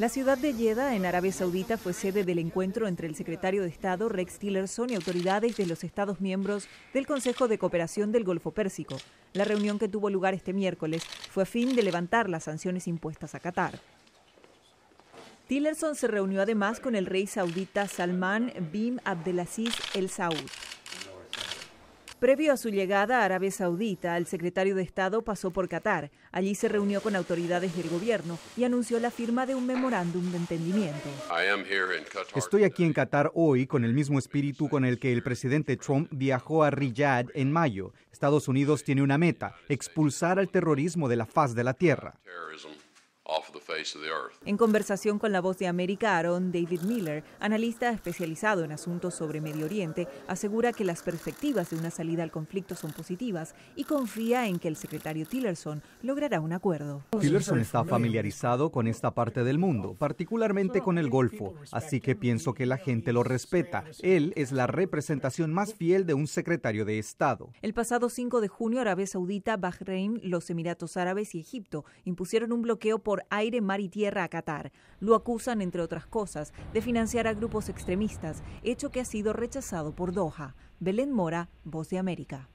La ciudad de Yeda en Arabia Saudita, fue sede del encuentro entre el secretario de Estado Rex Tillerson y autoridades de los Estados miembros del Consejo de Cooperación del Golfo Pérsico. La reunión que tuvo lugar este miércoles fue a fin de levantar las sanciones impuestas a Qatar. Tillerson se reunió además con el rey saudita Salman bin Abdelaziz El Saud. Previo a su llegada a Arabia Saudita, el secretario de Estado pasó por Qatar. Allí se reunió con autoridades del gobierno y anunció la firma de un memorándum de entendimiento. Estoy aquí en Qatar hoy con el mismo espíritu con el que el presidente Trump viajó a Riyadh en mayo. Estados Unidos tiene una meta, expulsar al terrorismo de la faz de la tierra. En conversación con la voz de América, Aaron David Miller, analista especializado en asuntos sobre Medio Oriente, asegura que las perspectivas de una salida al conflicto son positivas y confía en que el secretario Tillerson logrará un acuerdo. Tillerson está familiarizado con esta parte del mundo, particularmente con el Golfo, así que pienso que la gente lo respeta. Él es la representación más fiel de un secretario de Estado. El pasado 5 de junio, Arabia Saudita, Bahrein, los Emiratos Árabes y Egipto impusieron un bloqueo por aire, mar y tierra a Qatar. Lo acusan, entre otras cosas, de financiar a grupos extremistas, hecho que ha sido rechazado por Doha. Belén Mora, Voz de América.